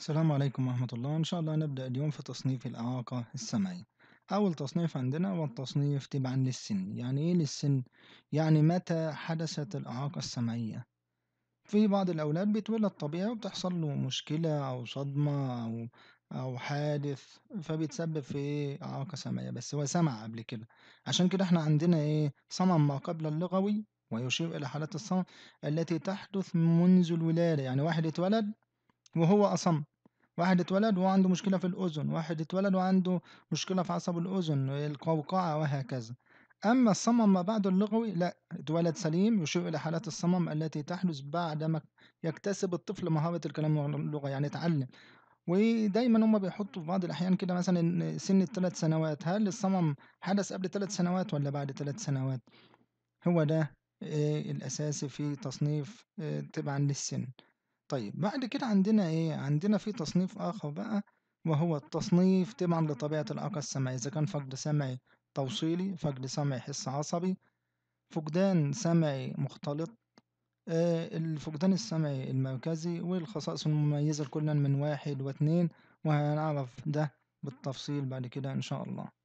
السلام عليكم ورحمة الله إن شاء الله هنبدأ اليوم في تصنيف الإعاقة السمعية أول تصنيف عندنا هو التصنيف تبعا للسن يعني إيه للسن؟ يعني متى حدثت الإعاقة السمعية في بعض الأولاد بيتولد طبيعي وبتحصل له مشكلة أو صدمة أو أو حادث فبيتسبب في إيه إعاقة سمعية بس هو سمع قبل كده عشان كده إحنا عندنا إيه صمم ما قبل اللغوي ويشير إلى حالات الصمم التي تحدث منذ الولادة يعني واحد اتولد وهو أصم واحد اتولد وعنده مشكلة في الأذن واحد اتولد وعنده مشكلة في عصب الأذن القوقعة وهكذا أما الصمم ما بعد اللغوي لا اتولد سليم يشير إلى حالات الصمم التي تحدث بعدما يكتسب الطفل مهارة الكلام واللغة يعني اتعلم ودايما هم بيحطوا في بعض الأحيان كده مثلا سن الثلاث سنوات هل الصمم حدث قبل ثلاث سنوات ولا بعد ثلاث سنوات هو ده آه، الأساسي في تصنيف تبعا آه، للسن طيب بعد كده عندنا إيه، عندنا في تصنيف آخر بقى وهو التصنيف تبعًا لطبيعة الاقى السمعية، إذا كان فقد سمعي توصيلي، فقد سمعي حس عصبي، فقدان سمعي مختلط، آآ آه، الفقدان السمعي المركزي، والخصائص المميزة لكل من واحد واثنين وهنعرف ده بالتفصيل بعد كده إن شاء الله.